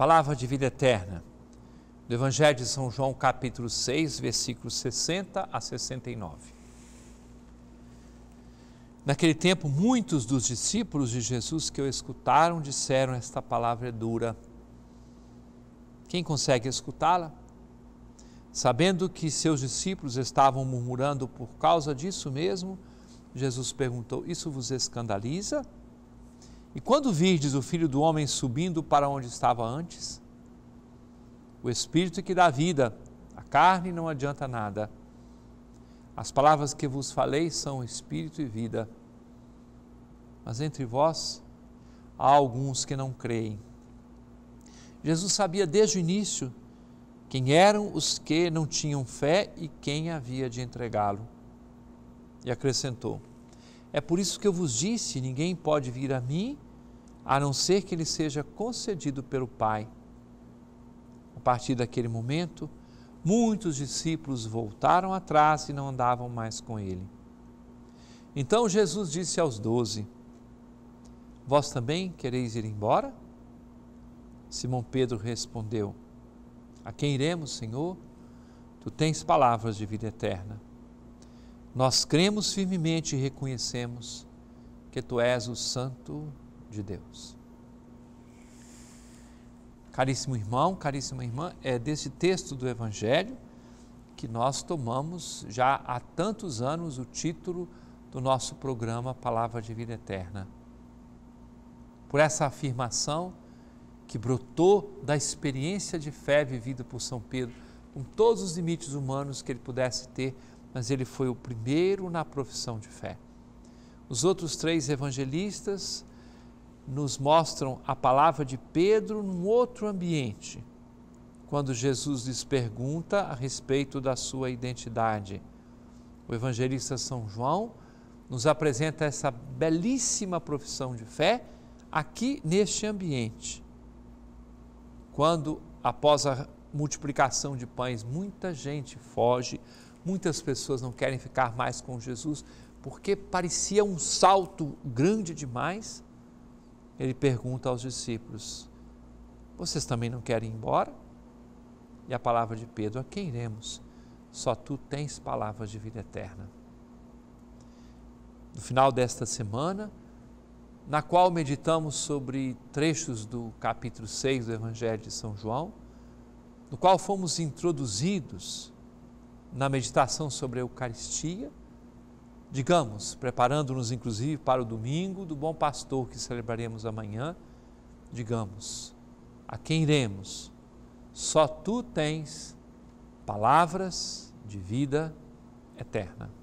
Palavra de vida eterna. Do Evangelho de São João, capítulo 6, versículos 60 a 69. Naquele tempo, muitos dos discípulos de Jesus que o escutaram disseram: Esta palavra é dura. Quem consegue escutá-la? Sabendo que seus discípulos estavam murmurando por causa disso mesmo, Jesus perguntou: Isso vos escandaliza? E quando virdes o filho do homem subindo para onde estava antes, o espírito que dá vida, a carne não adianta nada. As palavras que vos falei são espírito e vida. Mas entre vós há alguns que não creem. Jesus sabia desde o início quem eram os que não tinham fé e quem havia de entregá-lo. E acrescentou: é por isso que eu vos disse: ninguém pode vir a mim a não ser que ele seja concedido pelo Pai. A partir daquele momento, muitos discípulos voltaram atrás e não andavam mais com ele. Então Jesus disse aos doze: Vós também quereis ir embora? Simão Pedro respondeu: A quem iremos, Senhor? Tu tens palavras de vida eterna nós cremos firmemente e reconhecemos que tu és o Santo de Deus. Caríssimo irmão, caríssima irmã, é desse texto do Evangelho que nós tomamos já há tantos anos o título do nosso programa Palavra de Vida Eterna. Por essa afirmação que brotou da experiência de fé vivida por São Pedro, com todos os limites humanos que ele pudesse ter mas ele foi o primeiro na profissão de fé. Os outros três evangelistas nos mostram a palavra de Pedro num outro ambiente, quando Jesus lhes pergunta a respeito da sua identidade. O evangelista São João nos apresenta essa belíssima profissão de fé aqui neste ambiente. Quando, após a multiplicação de pães, muita gente foge Muitas pessoas não querem ficar mais com Jesus porque parecia um salto grande demais. Ele pergunta aos discípulos: Vocês também não querem ir embora? E a palavra de Pedro: A quem iremos? Só tu tens palavras de vida eterna. No final desta semana, na qual meditamos sobre trechos do capítulo 6 do Evangelho de São João, no qual fomos introduzidos na meditação sobre a Eucaristia, digamos, preparando-nos inclusive para o domingo do Bom Pastor que celebraremos amanhã, digamos, a quem iremos? Só tu tens palavras de vida eterna.